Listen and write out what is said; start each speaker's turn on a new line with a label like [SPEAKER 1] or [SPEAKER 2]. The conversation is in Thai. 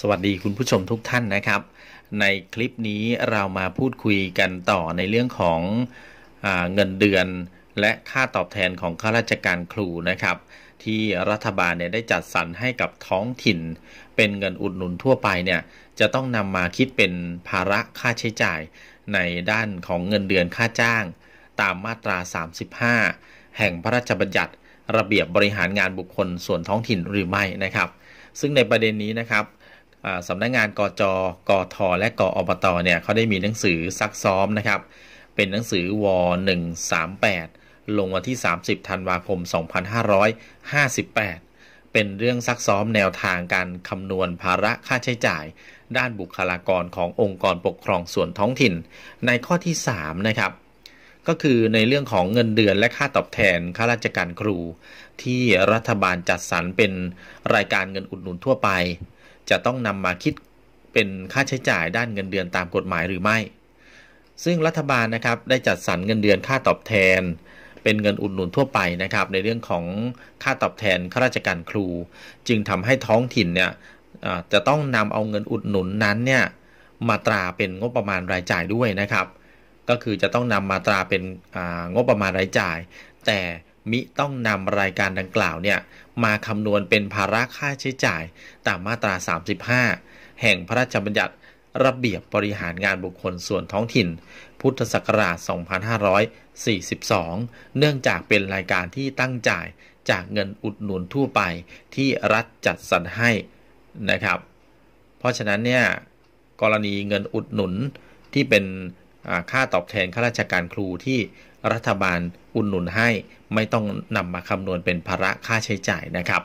[SPEAKER 1] สวัสดีคุณผู้ชมทุกท่านนะครับ ในคลิปนี้เรามาพูดคุยกันต่อในเรื่องของอเงินเดือนและค่าตอบแทนของข้าราชการครูนะครับ ที่รัฐบาลเนี่ยได้จัดสรรให้กับท้องถิ่น เป็นเงินอุดหนุนทั่วไปเนี่ยจะต้องนำมาคิดเป็นภาระค่าใช้จ่าย ในด้านของเงินเดือนค่าจ้าง ตามมาตรา 35 แห่งพระราชบัญญัติระเบียบบริหารงานบุคคลส่วนท้องถิ่นหรือไม่นะครับ ซึ่งในประเด็นนี้นะครับสำนักงงานกจกท และกอบตเนี่ยเขาได้มีหนังสือซักซ้อมนะครับ เป็นหนังสือว 138 ลงวันที่ 30ธันวาคม 2558 เป็นเรื่องซักซ้อมแนวทางการคำนวณภาระค่าใช้จ่าย ด้านบุคลากรขององค์กรปกครองส่วนท้องถิ่น ในข้อที่ 3 นะครับ ก็คือในเรื่องของเงินเดือนและค่าตอบแทนข้าราชการครู ที่รัฐบาลจัดสรรเป็นรายการเงินอุดหนุนทั่วไปจะต้องนำมาคิดเป็นค่าใช้จ่ายด้านเงินเดือนตามกฎหมายหรือไม่ ซึ่งรัฐบาลนะครับได้จัดสรรเงินเดือนค่าตอบแทน เป็นเงินอุดหนุนทั่วไปนะครับ ในเรื่องของค่าตอบแทนข้าราชการครู จึงทำให้ท้องถิ่นเนี่ยจะต้องนำเอาเงินอุดหนุนนั้นเนี่ยมาตราเป็นงบประมาณรายจ่ายด้วยนะครับ ก็คือจะต้องนำมาตราเป็นงบประมาณรายจ่าย แต่มิต้องนำรายการดังกล่าวเนี่ย มาคำนวณเป็นภาระค่าใช้จ่ายตามมาตรา 35 แห่งพระราชบัญญัติระเบียบบริหารงานบุคคลส่วนท้องถิ่น พุทธศักราช 2542 เนื่องจากเป็นรายการที่ตั้งจ่ายจากเงินอุดหนุนทั่วไปที่รัฐจัดสรรให้นะครับ เพราะฉะนั้นเนี่ย กรณีเงินอุดหนุนที่เป็นค่าตอบแทนข้าราชการครูที่รัฐบาลอุดหนุนให้ไม่ต้องนำมาคำนวณเป็นภาระค่าใช้จ่ายนะครับ